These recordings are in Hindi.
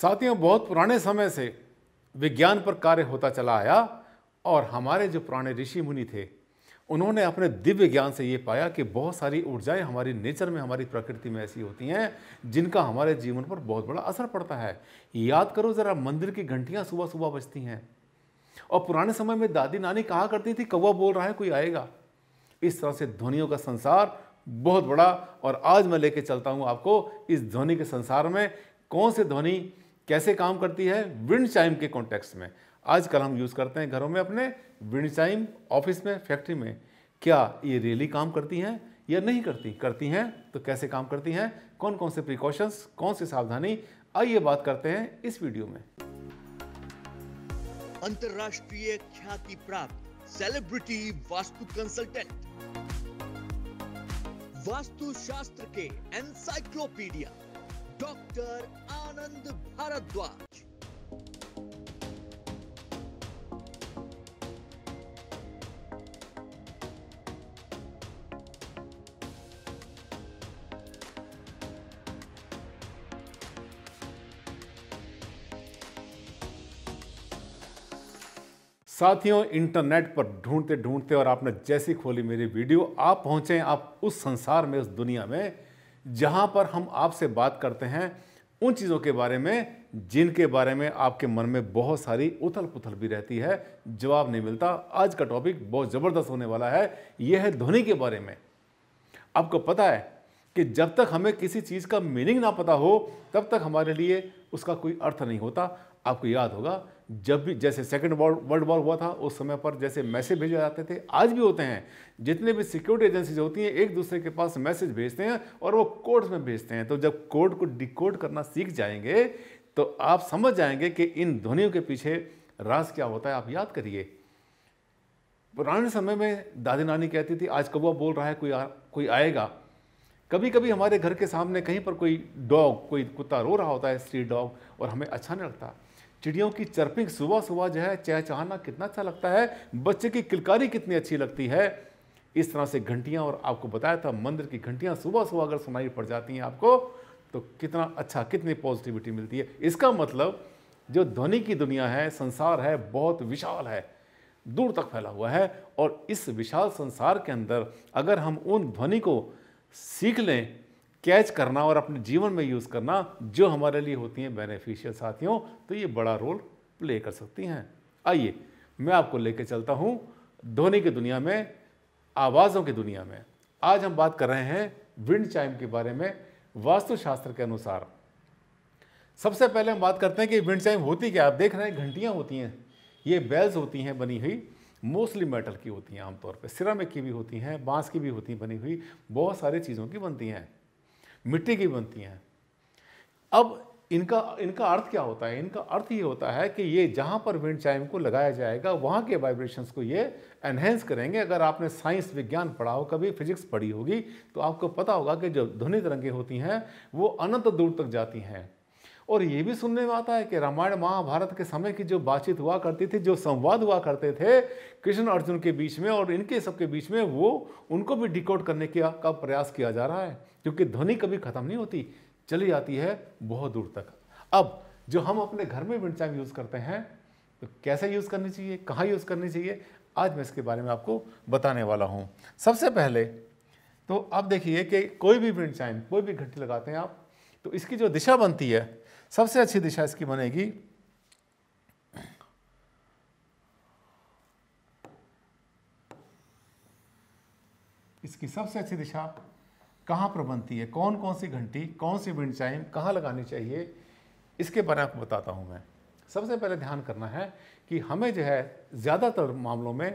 साथियों बहुत पुराने समय से विज्ञान पर कार्य होता चला आया और हमारे जो पुराने ऋषि मुनि थे उन्होंने अपने दिव्य ज्ञान से ये पाया कि बहुत सारी ऊर्जाएं हमारी नेचर में हमारी प्रकृति में ऐसी होती हैं जिनका हमारे जीवन पर बहुत बड़ा असर पड़ता है याद करो ज़रा मंदिर की घंटियाँ सुबह सुबह बजती हैं और पुराने समय में दादी नानी कहा करती थी कौवा बोल रहा है कोई आएगा इस तरह से ध्वनियों का संसार बहुत बड़ा और आज मैं लेके चलता हूँ आपको इस ध्वनि के संसार में कौन से ध्वनि कैसे काम करती है विंड चाइम के कॉन्टेक्स में आजकल हम यूज़ करते हैं घरों में अपने विंड चाइम ऑफिस में फैक्ट्री में क्या ये रियली काम करती हैं या नहीं करती करती हैं तो कैसे काम करती हैं कौन कौन से प्रिकॉशंस कौन सी सावधानी आइए बात करते हैं इस वीडियो में अंतरराष्ट्रीय ख्याति प्राप्त सेलिब्रिटी वास्तु कंसल्टेंट वास्तु शास्त्र के एनसाइक्लोपीडिया डॉक्टर आनंद भारद्वाज साथियों इंटरनेट पर ढूंढते ढूंढते और आपने जैसी खोली मेरी वीडियो आप पहुंचे आप उस संसार में उस दुनिया में जहाँ पर हम आपसे बात करते हैं उन चीज़ों के बारे में जिनके बारे में आपके मन में बहुत सारी उथल पुथल भी रहती है जवाब नहीं मिलता आज का टॉपिक बहुत ज़बरदस्त होने वाला है यह है ध्वनि के बारे में आपको पता है कि जब तक हमें किसी चीज़ का मीनिंग ना पता हो तब तक हमारे लिए उसका कोई अर्थ नहीं होता आपको याद होगा जब भी जैसे सेकेंड वर्ल्ड वॉर हुआ था उस समय पर जैसे मैसेज भेजे जाते थे आज भी होते हैं जितने भी सिक्योरिटी एजेंसीज होती हैं एक दूसरे के पास मैसेज भेजते हैं और वो कोड्स में भेजते हैं तो जब कोड को डिकोड करना सीख जाएंगे तो आप समझ जाएंगे कि इन ध्वनियों के पीछे राज क्या होता है आप याद करिए पुराने समय में दादी नानी कहती थी आज कबुआ बोल रहा है कोई आ, कोई आएगा कभी कभी हमारे घर के सामने कहीं पर कोई डॉग कोई कुत्ता रो रहा होता है स्ट्रीट डॉग और हमें अच्छा नहीं लगता चिड़ियों की चर्पिंग सुबह सुबह जो है चहचहाना कितना अच्छा लगता है बच्चे की किलकारी कितनी अच्छी लगती है इस तरह से घंटियाँ और आपको बताया था मंदिर की घंटियाँ सुबह सुबह अगर सुनाई पड़ जाती हैं आपको तो कितना अच्छा कितनी पॉजिटिविटी मिलती है इसका मतलब जो ध्वनि की दुनिया है संसार है बहुत विशाल है दूर तक फैला हुआ है और इस विशाल संसार के अंदर अगर हम उन ध्वनि को सीख लें कैच करना और अपने जीवन में यूज़ करना जो हमारे लिए होती हैं बेनिफिशियल साथियों तो ये बड़ा रोल प्ले कर सकती हैं आइए मैं आपको लेकर चलता हूँ ध्वनि की दुनिया में आवाज़ों की दुनिया में आज हम बात कर रहे हैं विंड चाइम के बारे में वास्तुशास्त्र के अनुसार सबसे पहले हम बात करते हैं कि विंड चाइम होती क्या आप देख रहे हैं घंटियाँ होती हैं ये बेल्स होती हैं बनी हुई मोस्टली मेटल की होती हैं आमतौर पर सिरामिक की भी होती हैं बांस की भी होती हैं बनी हुई बहुत सारी चीज़ों की बनती हैं मिट्टी की बनती हैं अब इनका इनका अर्थ क्या होता है इनका अर्थ ये होता है कि ये जहाँ पर विंड चाइम को लगाया जाएगा वहाँ के वाइब्रेशंस को ये एनहेंस करेंगे अगर आपने साइंस विज्ञान पढ़ा हो कभी फिजिक्स पढ़ी होगी तो आपको पता होगा कि जो ध्वनि तरंगें होती हैं वो अनंत दूर तक जाती हैं और ये भी सुनने में आता है कि रामायण महाभारत के समय की जो बातचीत हुआ करती थी जो संवाद हुआ करते थे कृष्ण अर्जुन के बीच में और इनके सबके बीच में वो उनको भी डिकोड करने किया, का प्रयास किया जा रहा है क्योंकि ध्वनि कभी ख़त्म नहीं होती चली जाती है बहुत दूर तक अब जो हम अपने घर में विंड चाइम यूज़ करते हैं तो कैसे यूज़ करनी चाहिए कहाँ यूज़ करनी चाहिए आज मैं इसके बारे में आपको बताने वाला हूँ सबसे पहले तो आप देखिए कि कोई भी विंड चाइम कोई भी घंटी लगाते हैं आप तो इसकी जो दिशा बनती है सबसे अच्छी दिशा इसकी बनेगी इसकी सबसे अच्छी दिशा कहां पर बनती है कौन कौन सी घंटी कौन सी विंड चाइम कहां लगानी चाहिए इसके बारे में आपको बताता हूं मैं सबसे पहले ध्यान करना है कि हमें जो है ज़्यादातर मामलों में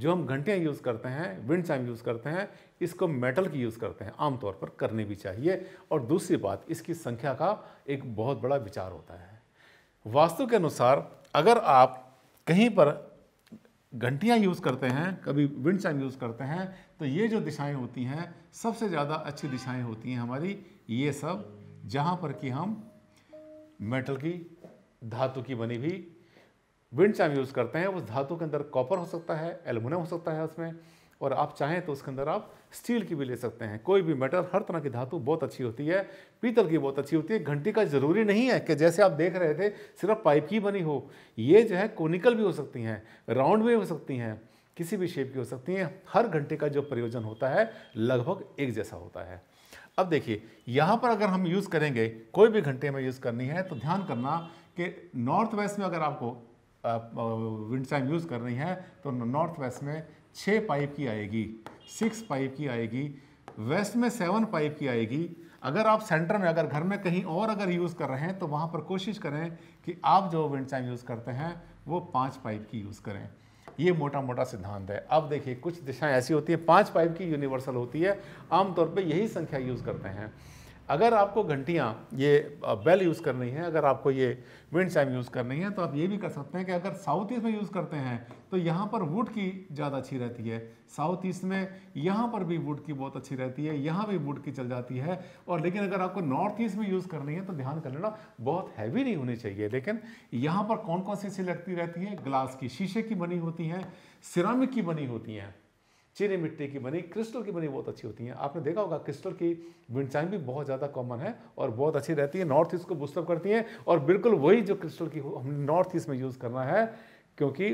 जो हम घंटियाँ यूज़ करते हैं विंड चाइम यूज़ करते हैं इसको मेटल की यूज़ करते हैं आमतौर पर करनी भी चाहिए और दूसरी बात इसकी संख्या का एक बहुत बड़ा विचार होता है वास्तु के अनुसार अगर आप कहीं पर घंटियाँ यूज़ करते हैं कभी विंड चाइम यूज़ करते हैं तो ये जो दिशाएँ होती हैं सबसे ज़्यादा अच्छी दिशाएँ होती हैं हमारी ये सब जहाँ पर कि हम मेटल की धातु की बनी हुई विंड चाइम यूज़ करते हैं उस धातु के अंदर कॉपर हो सकता है एलुमिनियम हो सकता है उसमें और आप चाहें तो उसके अंदर आप स्टील की भी ले सकते हैं कोई भी मेटल हर तरह की धातु बहुत अच्छी होती है पीतल की बहुत अच्छी होती है घंटी का ज़रूरी नहीं है कि जैसे आप देख रहे थे सिर्फ पाइप की बनी हो ये जो है कोनिकल भी हो सकती हैं राउंड भी हो सकती हैं किसी भी शेप की हो सकती हैं हर घंटे का जो प्रयोजन होता है लगभग एक जैसा होता है अब देखिए यहाँ पर अगर हम यूज़ करेंगे कोई भी घंटे में यूज़ करनी है तो ध्यान करना कि नॉर्थ वेस्ट में अगर आपको विंड चाइम यूज़ कर रही हैं तो नॉर्थ वेस्ट में छः पाइप की आएगी सिक्स पाइप की आएगी वेस्ट में सेवन पाइप की आएगी अगर आप सेंटर में अगर घर में कहीं और अगर यूज़ कर रहे हैं तो वहाँ पर कोशिश करें कि आप जो विंड चाइम यूज़ करते हैं वो पाँच पाइप की यूज़ करें ये मोटा मोटा सिद्धांत है अब देखिए कुछ दिशाएं ऐसी होती हैं पाँच पाइप की यूनिवर्सल होती है आमतौर पर यही संख्या यूज़ करते हैं अगर आपको घंटियाँ ये बेल यूज़ करनी है अगर आपको ये विंड चाइम यूज़ करनी है तो आप ये भी कर सकते हैं कि अगर साउथ ईस्ट में यूज़ करते हैं तो यहाँ पर वुड की ज़्यादा अच्छी रहती है साउथ ईस्ट में यहाँ पर भी वुड की बहुत अच्छी रहती है यहाँ भी वुड की चल जाती है और लेकिन अगर आपको नॉर्थ ईस्ट में यूज़ करनी है तो ध्यान कर लेना बहुत हैवी नहीं होनी चाहिए लेकिन यहाँ पर कौन कौन सी अच्छी लगती रहती है ग्लास की शीशे की बनी होती हैं सिरामिक की बनी होती हैं चीनी मिट्टी की बनी क्रिस्टल की बनी बहुत अच्छी होती हैं आपने देखा होगा क्रिस्टल की विंडचाइन भी बहुत ज़्यादा कॉमन है और बहुत अच्छी रहती है नॉर्थ ईस्ट को बुस्टअप करती हैं और बिल्कुल वही जो क्रिस्टल की हमने नॉर्थ ईस्ट में यूज़ करना है क्योंकि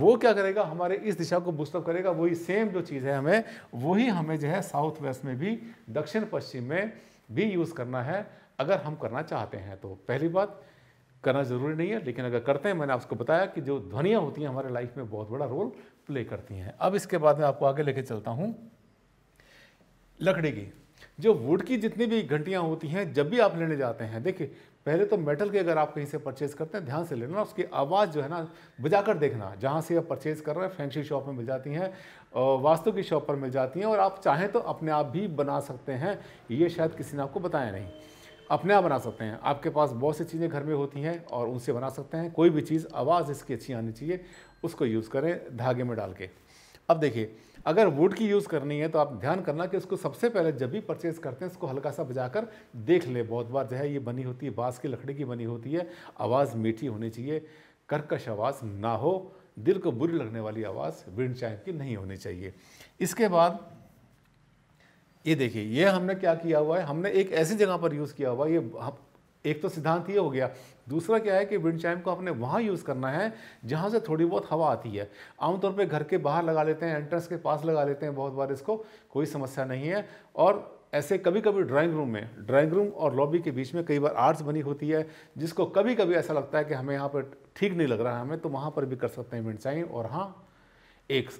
वो क्या करेगा हमारे इस दिशा को बुस्टअप करेगा वही सेम जो चीज़ है हमें वही हमें जो है साउथ वेस्ट में भी दक्षिण पश्चिम में भी यूज़ करना है अगर हम करना चाहते हैं तो पहली बात करना ज़रूरी नहीं है लेकिन अगर करते हैं मैंने आपको बताया कि जो ध्वनियाँ होती हैं हमारे लाइफ में बहुत बड़ा रोल प्ले करती हैं अब इसके बाद मैं आपको आगे लेके चलता हूँ लकड़ी की जो वुड की जितनी भी घंटियाँ होती हैं जब भी आप लेने जाते हैं देखिए पहले तो मेटल के अगर आप कहीं से परचेज़ करते हैं ध्यान से लेना उसकी आवाज़ जो है ना बजा कर देखना जहाँ से आप परचेज़ कर रहे हैं फैंसी शॉप में मिल जाती हैं वास्तु की शॉप पर मिल जाती हैं और आप चाहें तो अपने आप भी बना सकते हैं ये शायद किसी ने आपको बताया नहीं अपने आप बना सकते हैं आपके पास बहुत सी चीज़ें घर में होती हैं और उनसे बना सकते हैं कोई भी चीज़ आवाज़ इसकी अच्छी आनी चाहिए उसको यूज़ करें धागे में डाल के अब देखिए अगर वुड की यूज़ करनी है तो आप ध्यान करना कि उसको सबसे पहले जब भी परचेज़ करते हैं उसको हल्का सा बजा कर देख ले बहुत बार जो है ये बनी होती है बाँस की लकड़ी की बनी होती है आवाज़ मीठी होनी चाहिए कर्कश आवाज़ ना हो दिल को बुरी लगने वाली आवाज़ विंड चाइम की नहीं होनी चाहिए इसके बाद ये देखिए ये हमने क्या किया हुआ है हमने एक ऐसी जगह पर यूज़ किया हुआ है ये एक तो सिद्धांत ये हो गया दूसरा क्या है कि विंड चाइम को आपने वहाँ यूज़ करना है जहाँ से थोड़ी बहुत हवा आती है आमतौर पे घर के बाहर लगा लेते हैं एंट्रेंस के पास लगा लेते हैं बहुत बार इसको कोई समस्या नहीं है और ऐसे कभी कभी ड्राइंग रूम में ड्राइंग रूम और लॉबी के बीच में कई बार आर्ट्स बनी होती है जिसको कभी कभी ऐसा लगता है कि हमें यहाँ पर ठीक नहीं लग रहा है हमें तो वहाँ पर भी कर सकते हैं विंड चाइम और हाँ एक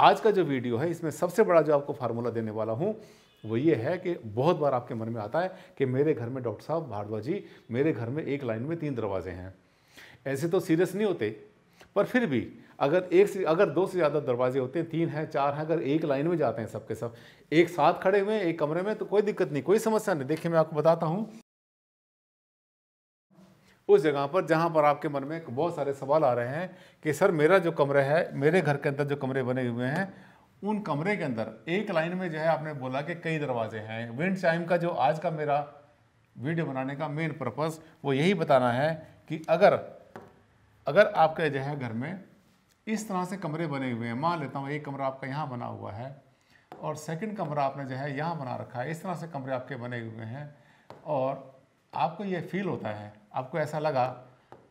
आज का जो वीडियो है इसमें सबसे बड़ा जो आपको फार्मूला देने वाला हूँ वो ये है कि बहुत बार आपके मन में आता है कि मेरे घर में डॉक्टर साहब भारद्वाज जी मेरे घर में एक लाइन में तीन दरवाजे हैं ऐसे तो सीरियस नहीं होते पर फिर भी अगर एक से अगर दो से ज़्यादा दरवाजे होते हैं तीन हैं चार हैं अगर एक लाइन में जाते हैं सबके सब एक साथ खड़े हुए एक कमरे में तो कोई दिक्कत नहीं कोई समस्या नहीं देखिए मैं आपको बताता हूँ उस जगह पर जहाँ पर आपके मन में बहुत सारे सवाल आ रहे हैं कि सर मेरा जो कमरा है मेरे घर के अंदर जो कमरे बने हुए हैं उन कमरे के अंदर एक लाइन में जो है आपने बोला कि कई दरवाजे हैं विंड चाइम का जो आज का मेरा वीडियो बनाने का मेन पर्पस वो यही बताना है कि अगर अगर आपके जो है घर में इस तरह से कमरे बने हुए हैं मान लेता हूँ एक कमरा आपका यहाँ बना हुआ है और सेकंड कमरा आपने जो है यहाँ बना रखा है इस तरह से कमरे आपके बने हुए हैं और आपको ये फील होता है आपको ऐसा लगा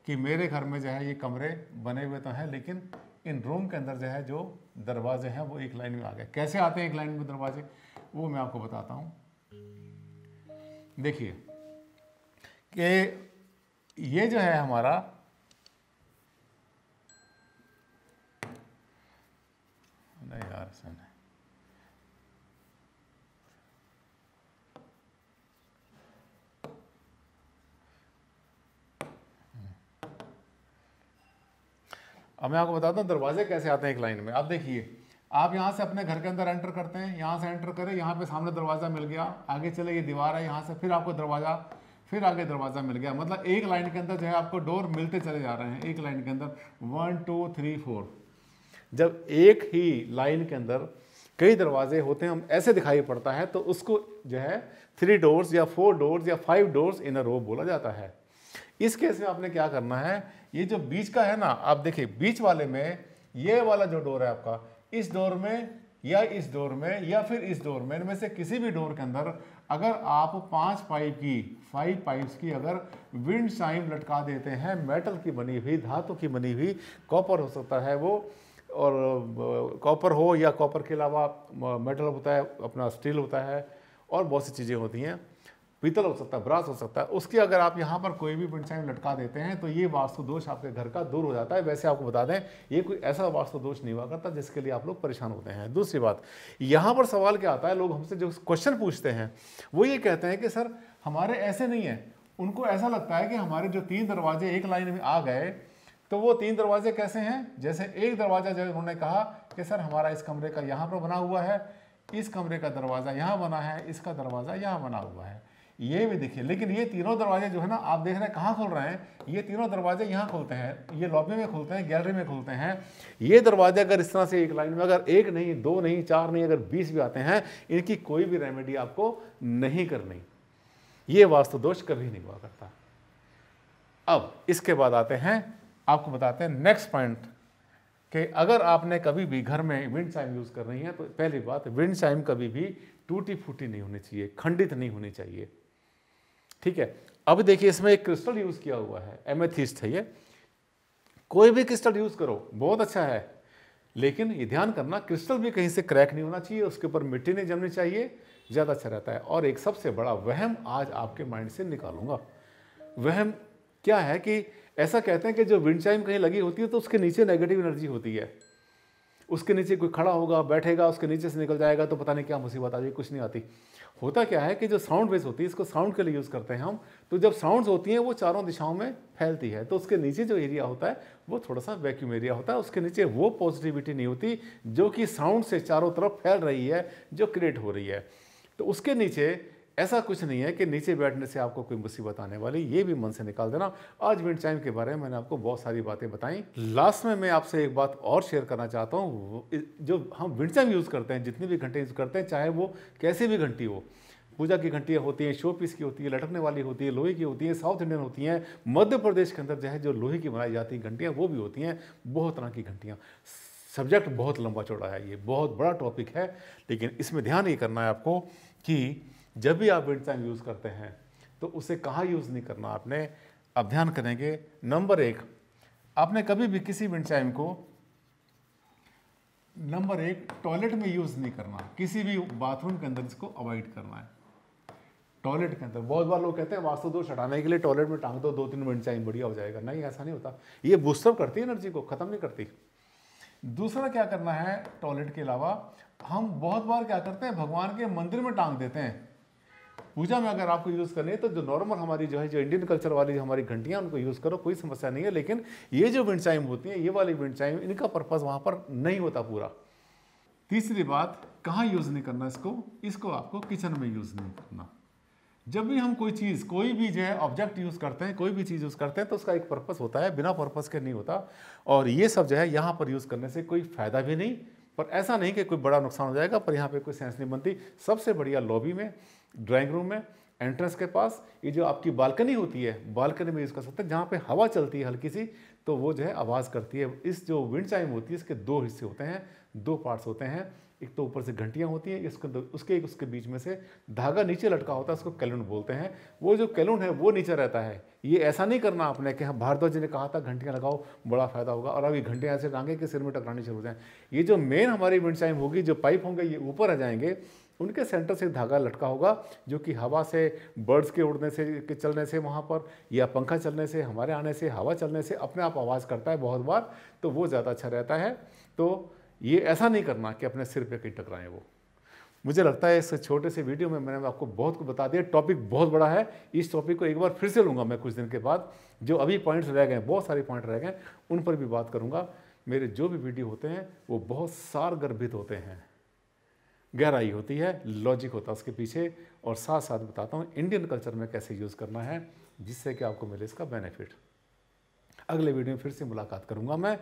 कि मेरे घर में जो है ये कमरे बने हुए तो हैं लेकिन इन रूम के अंदर जो है जो दरवाजे हैं वो एक लाइन में आ गए कैसे आते हैं एक लाइन में दरवाजे वो मैं आपको बताता हूँ देखिए कि ये जो है हमारा नहीं यार सन अब मैं आपको बताता हूँ दरवाजे कैसे आते हैं एक लाइन में आप देखिए आप यहाँ से अपने घर के अंदर एंटर करते हैं यहाँ से एंटर करें यहाँ पे सामने दरवाज़ा मिल गया आगे चले ये दीवार है यहाँ से फिर आपको दरवाज़ा फिर आगे दरवाज़ा मिल गया मतलब एक लाइन के अंदर जो है आपको डोर मिलते चले जा रहे हैं एक लाइन के अंदर वन टू थ्री फोर जब एक ही लाइन के अंदर कई दरवाजे होते हैं हम ऐसे दिखाई पड़ता है तो उसको जो है थ्री डोर्स या फोर डोर्स या five doors in a row बोला जाता है इस केस में आपने क्या करना है ये जो बीच का है ना आप देखिए बीच वाले में ये वाला जो डोर है आपका इस डोर में या इस डोर में या फिर इस डोर में इनमें से किसी भी डोर के अंदर अगर आप पांच पाइप की फाइव पाइप्स की अगर विंड साइम लटका देते हैं मेटल की बनी हुई धातु की बनी हुई कॉपर हो सकता है वो और कॉपर हो या कॉपर के अलावा मेटल होता है अपना स्टील होता है और बहुत सी चीज़ें होती हैं पीतल हो सकता है ब्रास हो सकता है उसकी अगर आप यहाँ पर कोई भी पिंड साइन लटका देते हैं तो ये वास्तु दोष आपके घर का दूर हो जाता है वैसे आपको बता दें ये कोई ऐसा वास्तु दोष नहीं हुआ करता जिसके लिए आप लोग परेशान होते हैं दूसरी बात यहाँ पर सवाल क्या आता है लोग हमसे जो क्वेश्चन पूछते हैं वो ये कहते हैं कि सर हमारे ऐसे नहीं हैं उनको ऐसा लगता है कि हमारे जो तीन दरवाजे एक लाइन में आ गए तो वो तीन दरवाजे कैसे हैं जैसे एक दरवाजा जब उन्होंने कहा कि सर हमारा इस कमरे का यहाँ पर बना हुआ है इस कमरे का दरवाज़ा यहाँ बना है इसका दरवाज़ा यहाँ बना हुआ है ये भी देखिए लेकिन ये तीनों दरवाजे जो है ना आप देख रहे हैं कहाँ खोल रहे हैं ये तीनों दरवाजे यहाँ खोलते हैं ये लॉबी में खोलते हैं गैलरी में खोलते हैं ये दरवाजे अगर इस तरह से एक लाइन में अगर एक नहीं दो नहीं चार नहीं अगर बीस भी आते हैं इनकी कोई भी रेमेडी आपको नहीं करनी ये वास्तु दोष कभी नहीं हुआ करता अब इसके बाद आते हैं आपको बताते हैं नेक्स्ट पॉइंट कि अगर आपने कभी भी घर में विंड चाइम यूज़ कर रही है तो पहली बात विंड चाइम कभी भी टूटी फूटी नहीं होनी चाहिए खंडित नहीं होनी चाहिए ठीक है अब देखिए इसमें एक क्रिस्टल यूज़ किया हुआ है एमेथिस्ट है ये कोई भी क्रिस्टल यूज़ करो बहुत अच्छा है लेकिन ये ध्यान करना क्रिस्टल भी कहीं से क्रैक नहीं होना चाहिए उसके ऊपर मिट्टी नहीं जमनी चाहिए ज़्यादा अच्छा रहता है और एक सबसे बड़ा वहम आज आपके माइंड से निकालूंगा वहम क्या है कि ऐसा कहते हैं कि जो विंड चाइम कहीं लगी होती है तो उसके नीचे नेगेटिव एनर्जी होती है उसके नीचे कोई खड़ा होगा बैठेगा उसके नीचे से निकल जाएगा तो पता नहीं क्या मुसीबत आ जाएगी कुछ नहीं आती होता क्या है कि जो साउंड वेव्स होती है इसको साउंड के लिए यूज़ करते हैं हम तो जब साउंड्स होती हैं वो चारों दिशाओं में फैलती है तो उसके नीचे जो एरिया होता है वो थोड़ा सा वैक्यूम एरिया होता है उसके नीचे वो पॉजिटिविटी नहीं होती जो कि साउंड से चारों तरफ फैल रही है जो क्रिएट हो रही है तो उसके नीचे ऐसा कुछ नहीं है कि नीचे बैठने से आपको कोई मुसीबत आने वाली ये भी मन से निकाल देना आज विंड चाइम के बारे में मैंने आपको बहुत सारी बातें बताई लास्ट में मैं आपसे एक बात और शेयर करना चाहता हूँ जो हम विंड चाइम यूज़ करते हैं जितनी भी घंटे यूज़ करते हैं चाहे वो कैसी भी घंटी हो पूजा की घंटियाँ होती हैं शो पीस की होती है लटकने वाली होती है लोहे की होती हैं साउथ इंडियन होती हैं मध्य प्रदेश के अंदर जो है जो लोहे की बनाई जाती घंटियाँ वो भी होती हैं बहुत तरह की घंटियाँ सब्जेक्ट बहुत लंबा चौड़ा है ये बहुत बड़ा टॉपिक है लेकिन इसमें ध्यान ये करना है आपको कि जब भी आप विड टाइम यूज़ करते हैं तो उसे कहाँ यूज़ नहीं करना आपने अब ध्यान करेंगे नंबर एक आपने कभी भी किसी विंड चाइम को नंबर एक टॉयलेट में यूज़ नहीं करना किसी भी बाथरूम के अंदर इसको अवॉइड करना है टॉयलेट के अंदर बहुत बार लोग कहते हैं वास्तु दोष हटाने के लिए टॉयलेट में टांग दो दो तीन मिनट चाइम बढ़िया हो जाएगा नहीं ऐसा नहीं होता ये बूस्टअप करती है एनर्जी को ख़त्म नहीं करती दूसरा क्या करना है टॉयलेट के अलावा हम बहुत बार क्या करते हैं भगवान के मंदिर में टांग देते हैं पूजा में अगर आपको यूज़ करनी है तो जो नॉर्मल हमारी जो है जो इंडियन कल्चर वाली हमारी घंटियाँ उनको यूज़ करो कोई समस्या नहीं है लेकिन ये जो विंड चाइम होती हैं ये वाली विंड चाइम इनका पर्पज़ वहाँ पर नहीं होता पूरा तीसरी बात कहाँ यूज़ नहीं करना इसको इसको आपको किचन में यूज़ नहीं करना जब भी हम कोई चीज़ कोई भी जो है ऑब्जेक्ट यूज़ करते हैं कोई भी चीज़ यूज़ करते हैं तो उसका एक पर्पज होता है बिना पर्पज के नहीं होता और ये सब जो है यहाँ पर यूज़ करने से कोई फ़ायदा भी नहीं पर ऐसा नहीं कि कोई बड़ा नुकसान हो जाएगा पर यहाँ पे कोई सेंस नहीं बनती सबसे बढ़िया लॉबी में ड्राइंग रूम में एंट्रेंस के पास ये जो आपकी बालकनी होती है बालकनी में यूज़ कर सकते हैं जहाँ पे हवा चलती है हल्की सी तो वो जो है आवाज़ करती है इस जो विंड चाइम होती है इसके दो हिस्से होते हैं दो पार्ट्स होते हैं एक तो ऊपर से घंटियाँ होती हैं इसके उसके एक उसके बीच में से धागा नीचे लटका होता है उसको कैलून बोलते हैं वो जो कैलून है वो नीचे रहता है ये ऐसा नहीं करना आपने कि हाँ भारद्वाज जी ने कहा था घंटियाँ लगाओ बड़ा फायदा होगा और अब ये घंटियाँ ऐसे टांगे कि सिर में टकराने शुरू हो जाएँ ये जो मेन हमारी विंड चाइम होगी जो पाइप होंगे ये ऊपर आ जाएंगे उनके सेंटर से धागा लटका होगा जो कि हवा से बर्ड्स के उड़ने से के चलने से वहाँ पर या पंखा चलने से हमारे आने से हवा चलने से अपने आप आवाज़ करता है बहुत बार तो वो ज़्यादा अच्छा रहता है तो ये ऐसा नहीं करना कि अपने सिर पे कहीं टकराएं वो मुझे लगता है इस छोटे से वीडियो में मैंने आपको बहुत कुछ बता दिया टॉपिक बहुत बड़ा है इस टॉपिक को एक बार फिर से लूँगा मैं कुछ दिन के बाद जो अभी पॉइंट्स रह गए बहुत सारे पॉइंट रह गए उन पर भी बात करूँगा मेरे जो भी वीडियो होते हैं वो बहुत सार गर्भित होते हैं गहराई होती है लॉजिक होता है उसके पीछे और साथ साथ बताता हूँ इंडियन कल्चर में कैसे यूज़ करना है जिससे कि आपको मिले इसका बेनिफिट अगले वीडियो में फिर से मुलाकात करूँगा मैं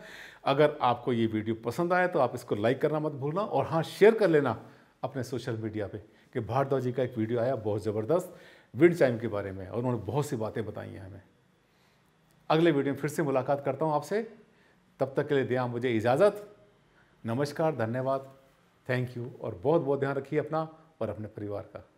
अगर आपको ये वीडियो पसंद आए तो आप इसको लाइक करना मत भूलना और हाँ शेयर कर लेना अपने सोशल मीडिया पे कि भारद्वाज जी का एक वीडियो आया बहुत ज़बरदस्त विंड चाइम के बारे में और उन्होंने बहुत सी बातें बताई हैं हमें अगले वीडियो में फिर से मुलाकात करता हूँ आपसे तब तक के लिए दिया मुझे इजाज़त नमस्कार धन्यवाद थैंक यू और बहुत बहुत ध्यान रखिए अपना और अपने परिवार का